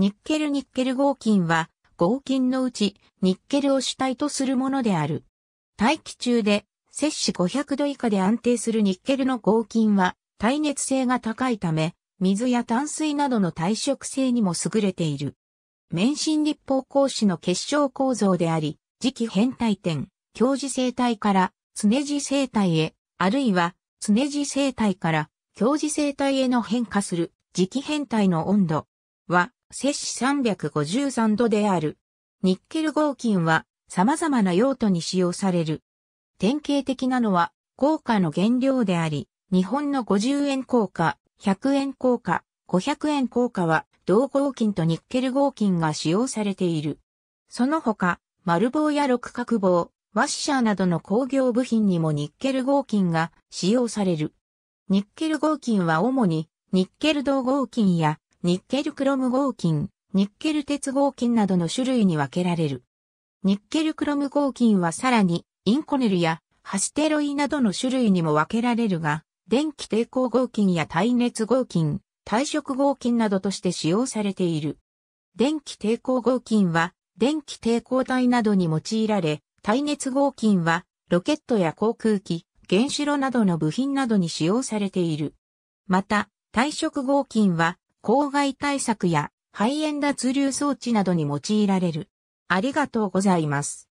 ニッケルニッケル合金は、合金のうち、ニッケルを主体とするものである。大気中で、摂氏500度以下で安定するニッケルの合金は、耐熱性が高いため、水や淡水などの耐食性にも優れている。免震立方格子の結晶構造であり、磁気変態点、強磁生体から常磁生体へ、あるいは常磁生体から強磁生体への変化する磁気変態の温度は摂氏353度である。ニッケル合金は様々な用途に使用される。典型的なのは、硬貨の原料であり、日本の50円硬貨、100円硬貨、500円硬貨は、銅合金とニッケル合金が使用されている。その他、丸棒や六角棒、ワッシャーなどの工業部品にもニッケル合金が使用される。ニッケル合金は主に、ニッケル銅合金やニッケルクロム合金、ニッケル鉄合金などの種類に分けられる。ニッケルクロム合金はさらに、インコネルやハステロイなどの種類にも分けられるが、電気抵抗合金や耐熱合金、耐食合金などとして使用されている。電気抵抗合金は、電気抵抗体などに用いられ、耐熱合金は、ロケットや航空機、原子炉などの部品などに使用されている。また、耐食合金は、公害対策や肺炎脱流装置などに用いられる。ありがとうございます。